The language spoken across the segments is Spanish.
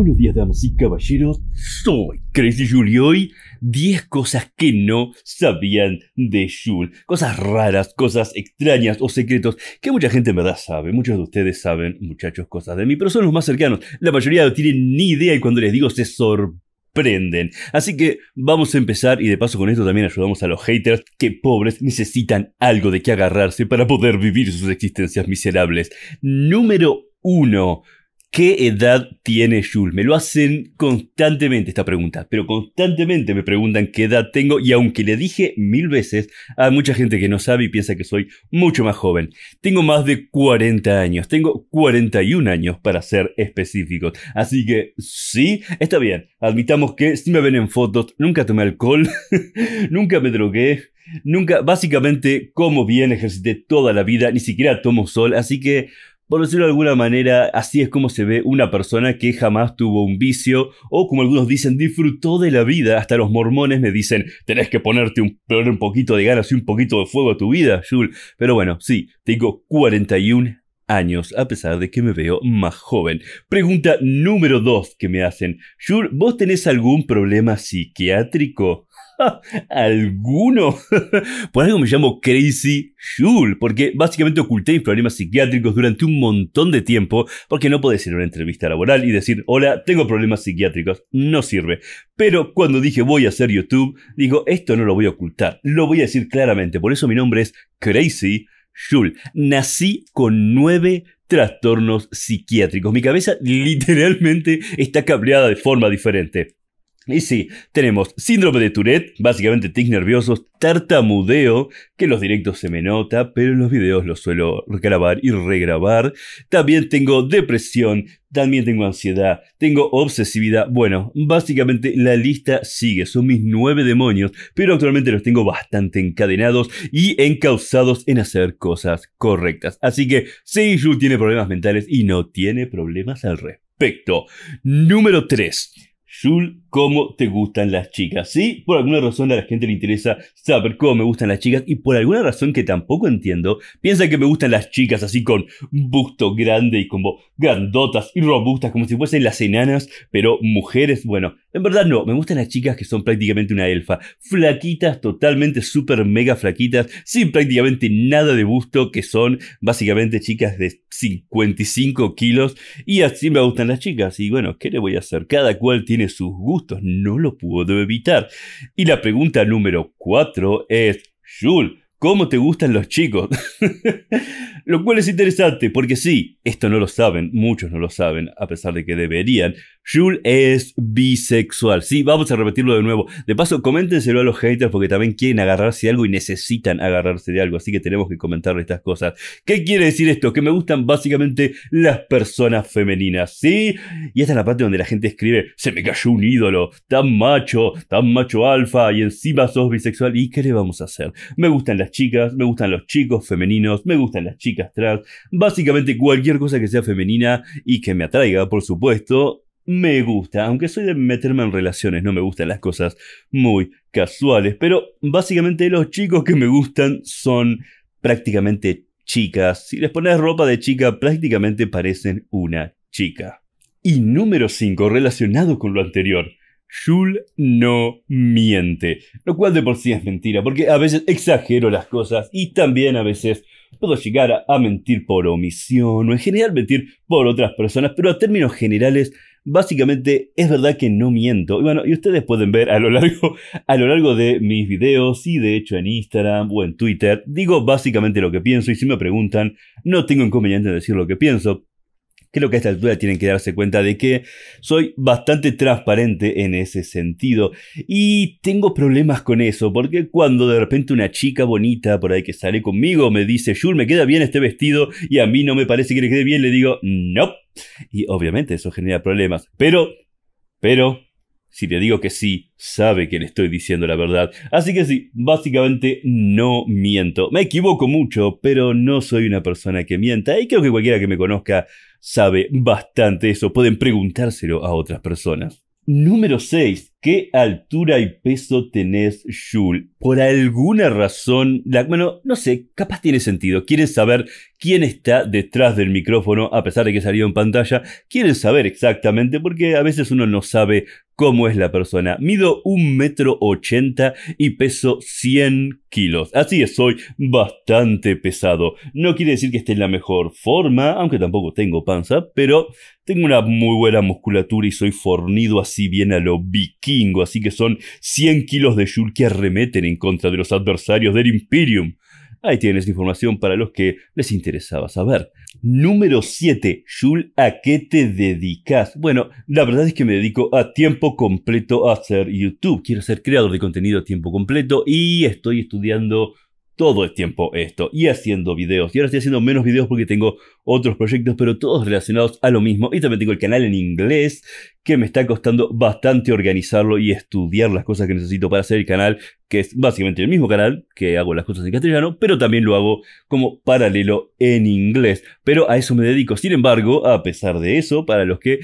Buenos días, damas y caballeros. Soy Crazy Julio y hoy 10 cosas que no sabían de Jul Cosas raras, cosas extrañas o secretos que mucha gente en verdad sabe. Muchos de ustedes saben, muchachos, cosas de mí, pero son los más cercanos. La mayoría no tienen ni idea y cuando les digo se sorprenden Así que vamos a empezar y de paso con esto también ayudamos a los haters que pobres necesitan algo de qué agarrarse para poder vivir sus existencias miserables. Número 1. ¿Qué edad tiene Jules? Me lo hacen constantemente esta pregunta, pero constantemente me preguntan qué edad tengo y aunque le dije mil veces, hay mucha gente que no sabe y piensa que soy mucho más joven. Tengo más de 40 años, tengo 41 años para ser específicos. Así que sí, está bien. Admitamos que si me ven en fotos, nunca tomé alcohol, nunca me drogué, Nunca, básicamente, como bien ejercité toda la vida, ni siquiera tomo sol, así que por decirlo de alguna manera, así es como se ve una persona que jamás tuvo un vicio, o como algunos dicen, disfrutó de la vida. Hasta los mormones me dicen, tenés que ponerte un, un poquito de ganas y un poquito de fuego a tu vida, Jules. Pero bueno, sí, tengo 41 años, a pesar de que me veo más joven. Pregunta número 2 que me hacen, Jules, ¿vos tenés algún problema psiquiátrico? alguno. Por algo me llamo Crazy Jules. porque básicamente oculté mis problemas psiquiátricos durante un montón de tiempo, porque no podés ir a una entrevista laboral y decir, hola, tengo problemas psiquiátricos. No sirve. Pero cuando dije voy a hacer YouTube, digo, esto no lo voy a ocultar, lo voy a decir claramente. Por eso mi nombre es Crazy Jules. Nací con nueve trastornos psiquiátricos. Mi cabeza literalmente está cableada de forma diferente. Y sí, tenemos síndrome de Tourette, básicamente tics nerviosos, tartamudeo, que en los directos se me nota, pero en los videos los suelo grabar y regrabar. También tengo depresión, también tengo ansiedad, tengo obsesividad. Bueno, básicamente la lista sigue, son mis nueve demonios, pero actualmente los tengo bastante encadenados y encauzados en hacer cosas correctas. Así que Seiju tiene problemas mentales y no tiene problemas al respecto. Número 3. Shul, ¿cómo te gustan las chicas? Sí, por alguna razón a la gente le interesa saber cómo me gustan las chicas y por alguna razón que tampoco entiendo, piensa que me gustan las chicas así con busto grande y como grandotas y robustas, como si fuesen las enanas, pero mujeres, bueno, en verdad no, me gustan las chicas que son prácticamente una elfa. Flaquitas, totalmente super mega flaquitas, sin prácticamente nada de busto, que son básicamente chicas de 55 kilos. Y así me gustan las chicas. Y bueno, ¿qué le voy a hacer? Cada cual tiene sus gustos, no lo puedo evitar. Y la pregunta número 4 es, Jules, ¿Cómo te gustan los chicos? lo cual es interesante, porque sí, esto no lo saben, muchos no lo saben, a pesar de que deberían. Jules es bisexual. Sí, vamos a repetirlo de nuevo. De paso, coméntenselo a los haters porque también quieren agarrarse de algo y necesitan agarrarse de algo, así que tenemos que comentarle estas cosas. ¿Qué quiere decir esto? Que me gustan básicamente las personas femeninas, ¿sí? Y esta es la parte donde la gente escribe, se me cayó un ídolo, tan macho, tan macho alfa, y encima sos bisexual, ¿y qué le vamos a hacer? Me gustan las chicas, me gustan los chicos femeninos, me gustan las chicas trans, básicamente cualquier cosa que sea femenina y que me atraiga, por supuesto, me gusta, aunque soy de meterme en relaciones, no me gustan las cosas muy casuales, pero básicamente los chicos que me gustan son prácticamente chicas. Si les pones ropa de chica, prácticamente parecen una chica. Y número 5, relacionado con lo anterior, Shul no miente. Lo cual de por sí es mentira, porque a veces exagero las cosas y también a veces puedo llegar a, mentir por omisión o en general mentir por otras personas, pero a términos generales, básicamente es verdad que no miento. Y bueno, y ustedes pueden ver a lo largo, a lo largo de mis videos y de hecho en Instagram o en Twitter, digo básicamente lo que pienso y si me preguntan, no tengo inconveniente en decir lo que pienso. Creo que a esta altura tienen que darse cuenta de que soy bastante transparente en ese sentido. Y tengo problemas con eso, porque cuando de repente una chica bonita por ahí que sale conmigo me dice, Jules, me queda bien este vestido y a mí no me parece que le quede bien, le digo, no. Y obviamente eso genera problemas. Pero, pero, si te digo que sí, sabe que le estoy diciendo la verdad. Así que sí, básicamente no miento. Me equivoco mucho, pero no soy una persona que mienta y creo que cualquiera que me conozca sabe bastante eso. Pueden preguntárselo a otras personas. Número 6. ¿Qué altura y peso tenés, Jules? Por alguna razón, bueno, no sé, capaz tiene sentido. Quieren saber quién está detrás del micrófono, a pesar de que salió en pantalla. Quieren saber exactamente, porque a veces uno no sabe cómo es la persona. Mido un metro ochenta y peso 100 kilos. Así es, soy bastante pesado. No quiere decir que esté en la mejor forma, aunque tampoco tengo panza, pero tengo una muy buena musculatura y soy fornido así bien a lo big así que son 100 kilos de Yul que arremeten en contra de los adversarios del Imperium. Ahí tienes información para los que les interesaba saber. Número 7. Shul, ¿a qué te dedicas? Bueno, la verdad es que me dedico a tiempo completo a hacer YouTube. Quiero ser creador de contenido a tiempo completo y estoy estudiando todo el tiempo esto y haciendo videos. Y ahora estoy haciendo menos videos porque tengo otros proyectos, pero todos relacionados a lo mismo. Y también tengo el canal en inglés, que me está costando bastante organizarlo y estudiar las cosas que necesito para hacer el canal, que es básicamente el mismo canal que hago las cosas en castellano, pero también lo hago como paralelo en inglés. Pero a eso me dedico. Sin embargo, a pesar de eso, para los que,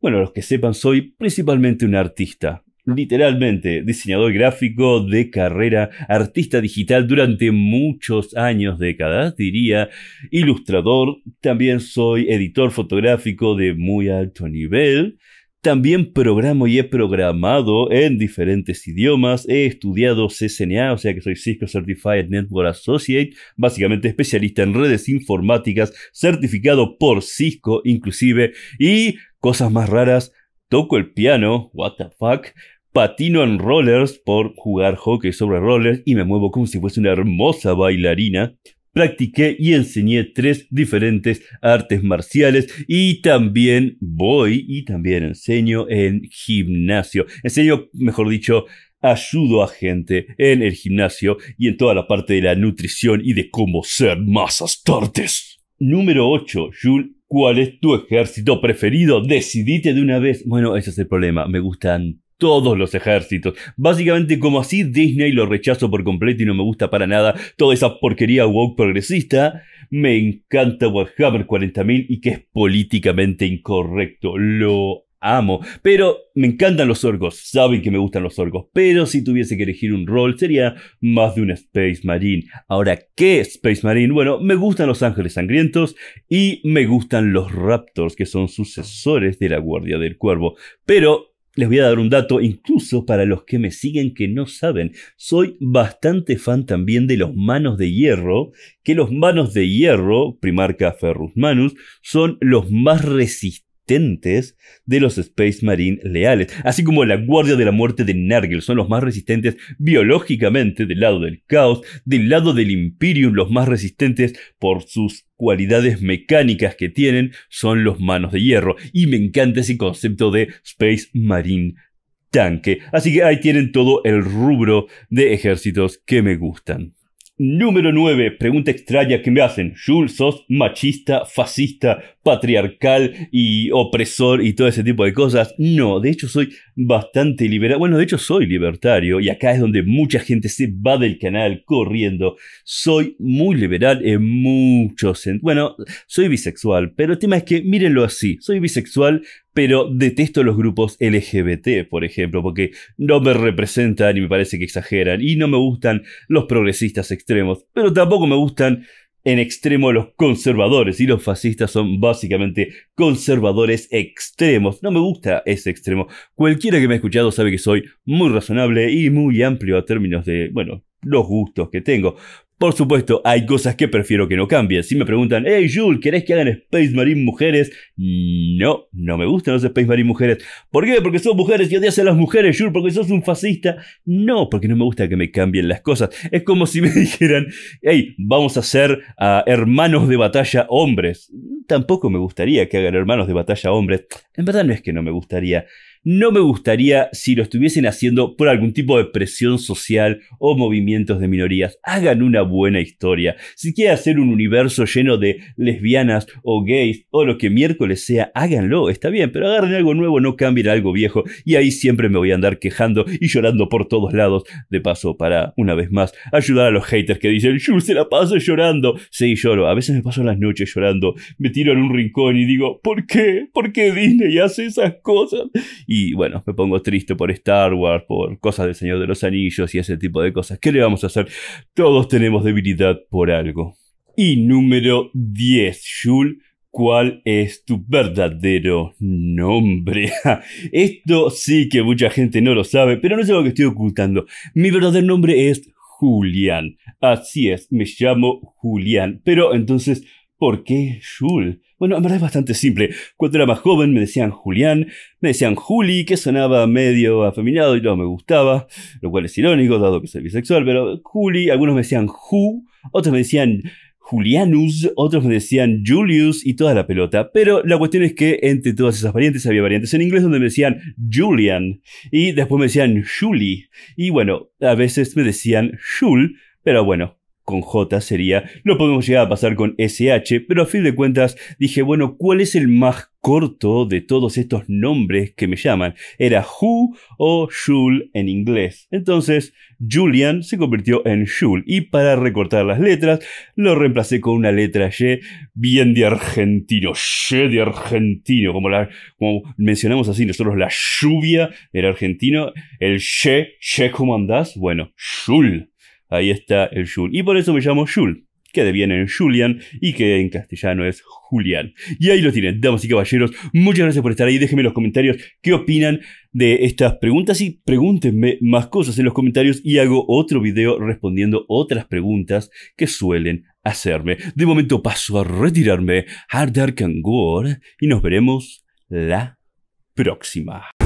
bueno, los que sepan, soy principalmente un artista literalmente diseñador gráfico de carrera, artista digital durante muchos años, décadas, diría, ilustrador, también soy editor fotográfico de muy alto nivel. También programo y he programado en diferentes idiomas. He estudiado CCNA, o sea que soy Cisco Certified Network Associate, básicamente especialista en redes informáticas, certificado por Cisco inclusive. Y cosas más raras, toco el piano, what the fuck, patino en rollers por jugar hockey sobre rollers y me muevo como si fuese una hermosa bailarina. Practiqué y enseñé tres diferentes artes marciales y también voy y también enseño en gimnasio. Enseño, mejor dicho, ayudo a gente en el gimnasio y en toda la parte de la nutrición y de cómo ser masas astartes. Número 8. Jules ¿Cuál es tu ejército preferido? Decidite de una vez. Bueno, ese es el problema. Me gustan todos los ejércitos. Básicamente como así Disney lo rechazo por completo y no me gusta para nada toda esa porquería woke progresista, me encanta Warhammer 40.000 y que es políticamente incorrecto. Lo amo. Pero me encantan los orcos, saben que me gustan los orcos, pero si tuviese que elegir un rol sería más de un Space Marine. Ahora, ¿qué Space Marine? Bueno, me gustan los Ángeles Sangrientos y me gustan los Raptors, que son sucesores de la Guardia del Cuervo. Pero les voy a dar un dato, incluso para los que me siguen que no saben. Soy bastante fan también de los manos de hierro, que los manos de hierro, primarca Ferrus Manus, son los más resistentes resistentes de los Space Marine leales, así como la Guardia de la Muerte de Nargil, son los más resistentes biológicamente del lado del caos, del lado del Imperium los más resistentes por sus cualidades mecánicas que tienen son los manos de hierro, y me encanta ese concepto de Space Marine tanque, así que ahí tienen todo el rubro de ejércitos que me gustan. Número 9. Pregunta extraña que me hacen. Jules, sos machista, fascista, patriarcal y opresor y todo ese tipo de cosas. No, de hecho soy bastante liberal. Bueno, de hecho soy libertario y acá es donde mucha gente se va del canal corriendo. Soy muy liberal en muchos sentidos. Bueno, soy bisexual, pero el tema es que mírenlo así. Soy bisexual pero detesto los grupos LGBT, por ejemplo, porque no me representan y me parece que exageran, y no me gustan los progresistas extremos, pero tampoco me gustan en extremo los conservadores y los fascistas son básicamente conservadores extremos. No me gusta ese extremo. Cualquiera que me ha escuchado sabe que soy muy razonable y muy amplio a términos de, bueno, los gustos que tengo. Por supuesto, hay cosas que prefiero que no cambien. Si me preguntan, hey Jules, ¿querés que hagan Space Marine mujeres? Mm, no, no me gustan los Space Marine mujeres. ¿Por qué? Porque son mujeres y odias a las mujeres, Jules, porque sos un fascista. No, porque no me gusta que me cambien las cosas. Es como si me dijeran, hey, vamos a hacer a hermanos de batalla hombres. Tampoco me gustaría que hagan hermanos de batalla hombres. En verdad no es que no me gustaría. No me gustaría si lo estuviesen haciendo por algún tipo de presión social o movimientos de minorías. Hagan una buena historia. Si quieren hacer un universo lleno de lesbianas o gays o lo que miércoles sea, háganlo, está bien, pero agarren algo nuevo, no cambien algo viejo. Y ahí siempre me voy a andar quejando y llorando por todos lados. De paso, para, una vez más, ayudar a los haters que dicen, yo se la paso llorando. Sí, lloro. A veces me paso las noches llorando. Me tiro en un rincón y digo, ¿por qué? ¿Por qué Disney hace esas cosas? Y y bueno, me pongo triste por Star Wars, por cosas del Señor de los Anillos y ese tipo de cosas. ¿Qué le vamos a hacer? Todos tenemos debilidad por algo. Y número 10, Jules. ¿Cuál es tu verdadero nombre? Esto sí que mucha gente no lo sabe, pero no es algo que estoy ocultando. Mi verdadero nombre es Julián. Así es, me llamo Julián. Pero entonces, ¿por qué Shul? Bueno, en verdad es bastante simple. Cuando era más joven me decían Julián, me decían Juli, que sonaba medio afeminado y no me gustaba, lo cual es irónico dado que soy bisexual, pero Juli, algunos me decían Ju, otros me decían Julianus, otros me decían Julius y toda la pelota, pero la cuestión es que entre todas esas variantes había variantes en inglés donde me decían Julian y después me decían Julie y bueno, a veces me decían Jul, pero bueno, con J sería, no podemos llegar a pasar con SH, pero a fin de cuentas dije, bueno, ¿cuál es el más corto de todos estos nombres que me llaman? Era Hu o Shul en inglés. Entonces, Julian se convirtió en Shul. y para recortar las letras lo reemplacé con una letra Y bien de argentino, Y de argentino, como, la, como mencionamos así nosotros la lluvia era argentino, el Y, Y cómo andás, bueno, Shul. Ahí está el Jul Y por eso me llamo Jul, que bien en Julian y que en castellano es Julián. Y ahí lo tienen, damas y caballeros. Muchas gracias por estar ahí. Déjenme en los comentarios qué opinan de estas preguntas y pregúntenme más cosas en los comentarios y hago otro video respondiendo otras preguntas que suelen hacerme. De momento paso a retirarme. and Gore y nos veremos la próxima.